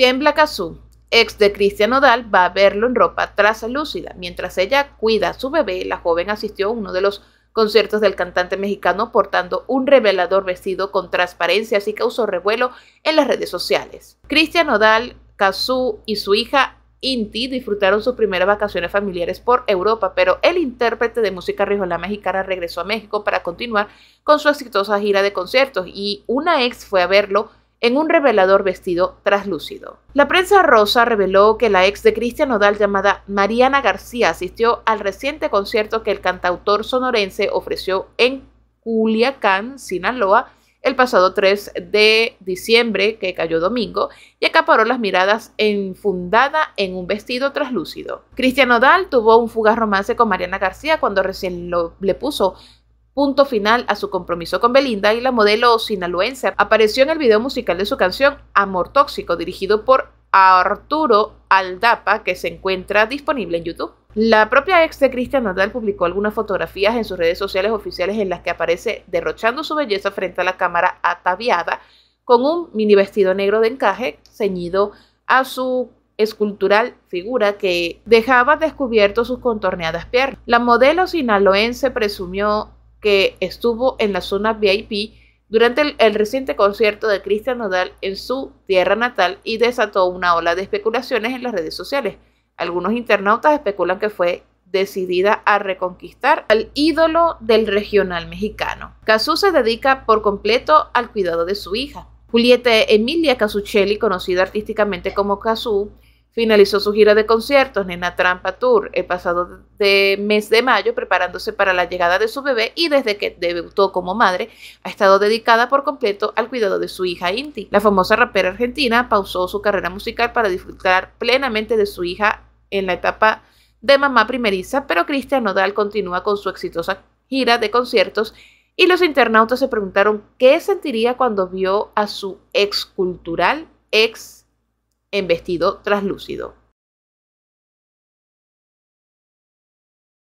Tiembla Kazú, ex de Cristian Odal, va a verlo en ropa traslúcida. Mientras ella cuida a su bebé, la joven asistió a uno de los conciertos del cantante mexicano portando un revelador vestido con transparencias y causó revuelo en las redes sociales. Cristian Odal, Kazú y su hija Inti disfrutaron sus primeras vacaciones familiares por Europa, pero el intérprete de música rijola mexicana regresó a México para continuar con su exitosa gira de conciertos y una ex fue a verlo en un revelador vestido traslúcido. La prensa rosa reveló que la ex de Cristian Odal, llamada Mariana García asistió al reciente concierto que el cantautor sonorense ofreció en Culiacán, Sinaloa, el pasado 3 de diciembre, que cayó domingo, y acaparó las miradas enfundada en un vestido traslúcido. Cristian Odal tuvo un fugaz romance con Mariana García cuando recién le puso punto final a su compromiso con Belinda y la modelo sinaloense apareció en el video musical de su canción Amor Tóxico, dirigido por Arturo Aldapa, que se encuentra disponible en YouTube. La propia ex de Cristian Nadal publicó algunas fotografías en sus redes sociales oficiales en las que aparece derrochando su belleza frente a la cámara ataviada con un mini vestido negro de encaje ceñido a su escultural figura que dejaba descubierto sus contorneadas piernas. La modelo sinaloense presumió que estuvo en la zona VIP durante el, reciente concierto de Cristian Nodal en su tierra natal y desató una ola de especulaciones en las redes sociales. Algunos internautas especulan que fue decidida a reconquistar al ídolo del regional mexicano. Cazú se dedica por completo al cuidado de su hija. Julieta Emilia Casuccelli, conocida artísticamente como Cazú, Finalizó su gira de conciertos, Nena Trampa Tour, el pasado de mes de mayo, preparándose para la llegada de su bebé y desde que debutó como madre, ha estado dedicada por completo al cuidado de su hija Inti. La famosa rapera argentina pausó su carrera musical para disfrutar plenamente de su hija en la etapa de mamá primeriza, pero Cristian Nodal continúa con su exitosa gira de conciertos y los internautas se preguntaron qué sentiría cuando vio a su ex cultural, ex en vestido traslúcido.